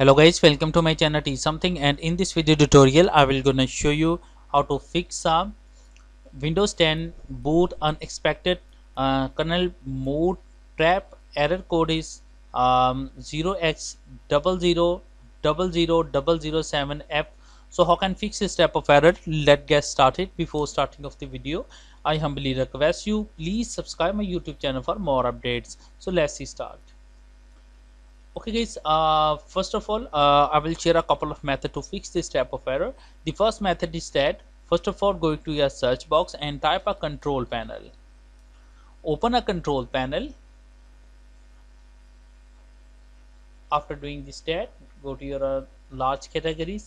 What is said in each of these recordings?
hello guys welcome to my channel t something and in this video tutorial i will gonna show you how to fix a windows 10 boot unexpected uh, kernel mode trap error code is um, 0x00000007f so how can fix this type of error let's get started before starting of the video i humbly request you please subscribe my youtube channel for more updates so let's see start okay guys uh, first of all uh, I will share a couple of method to fix this type of error the first method is that first of all go to your search box and type a control panel open a control panel after doing this that go to your uh, large categories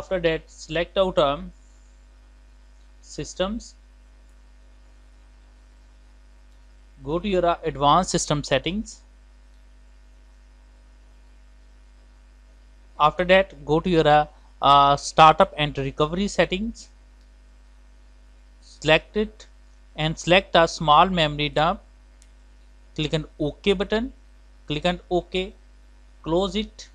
after that select out um, systems go to your uh, advanced system settings after that go to your uh, uh, startup and recovery settings select it and select a small memory dump click on ok button click on ok close it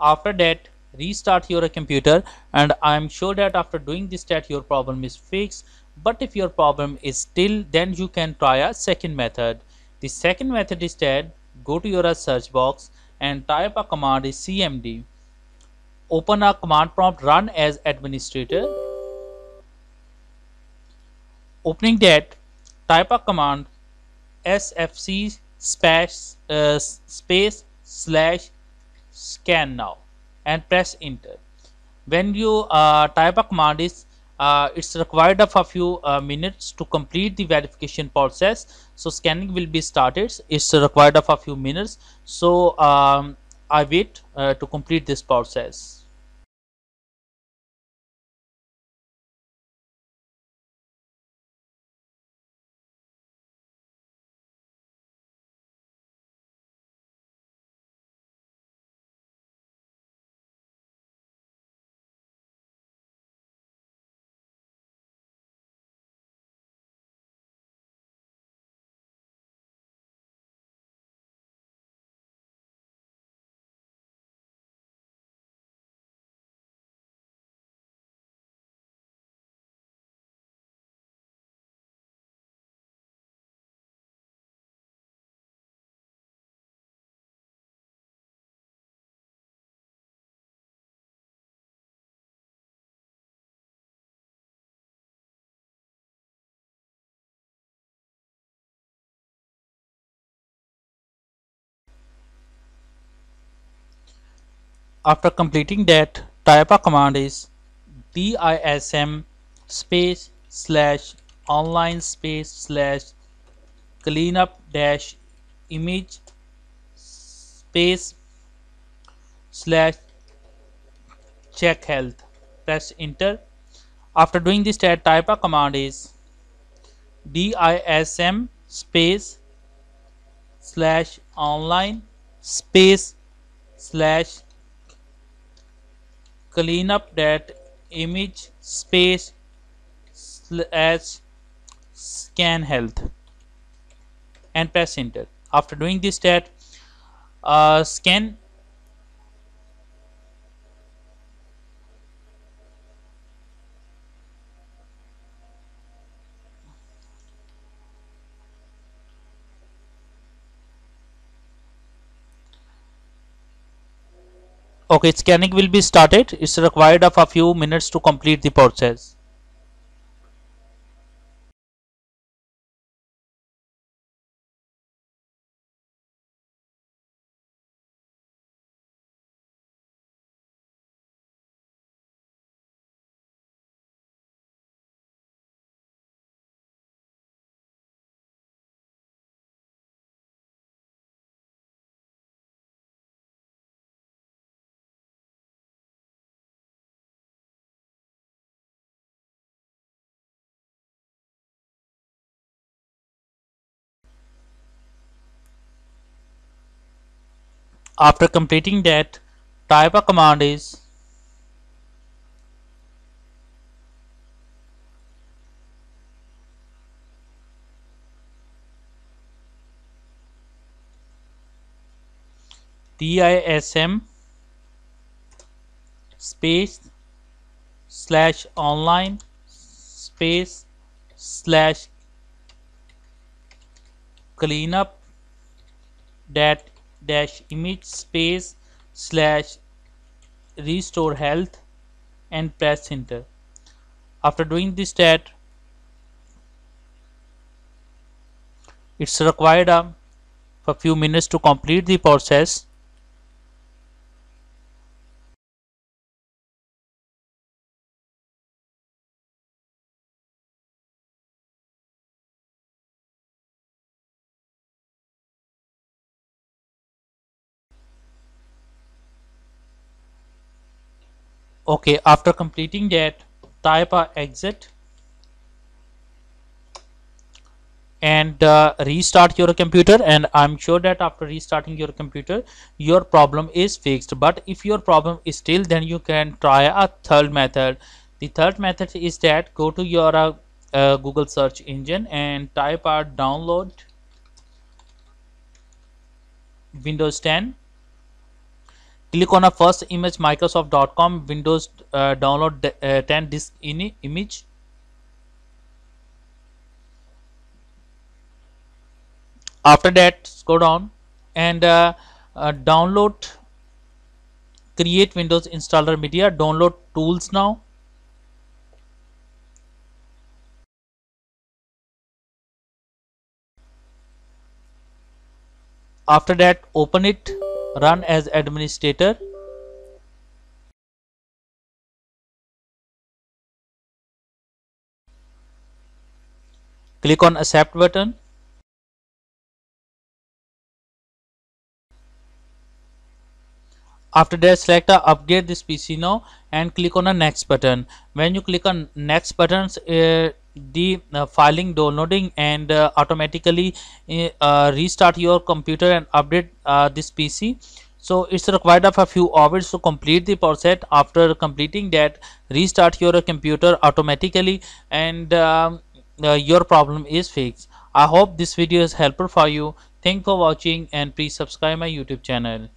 after that restart your computer and I am sure that after doing this that your problem is fixed but if your problem is still then you can try a second method the second method is that go to your search box and type a command is cmd open a command prompt run as administrator opening that type a command sfc space uh, space slash scan now and press enter when you uh, type a command is uh, it's required of a few uh, minutes to complete the verification process so scanning will be started it's required of a few minutes so um, I wait uh, to complete this process After completing that, type a command is dism space slash online space slash cleanup dash image space slash check health press enter after doing this type a command is dism space slash online space slash clean up that image space as scan health and press enter after doing this that uh, scan okay scanning will be started it's required of a few minutes to complete the process After completing that, type a command is TISM space slash online space slash cleanup that dash image space slash restore health and press enter after doing this step, it's required a uh, few minutes to complete the process okay after completing that type a exit and uh, restart your computer and I'm sure that after restarting your computer your problem is fixed but if your problem is still then you can try a third method the third method is that go to your uh, uh, Google search engine and type a download Windows 10 click on a first image microsoft.com windows uh, download the, uh, 10 disk in image after that go down and uh, uh, download create windows installer media download tools now after that open it run as administrator click on accept button after that select to update this pc now and click on the next button when you click on next buttons uh, the uh, filing downloading and uh, automatically uh, uh restart your computer and update uh, this PC so it's required of a few hours to complete the process after completing that restart your computer automatically and um, uh, your problem is fixed I hope this video is helpful for you thank for watching and please subscribe my youtube channel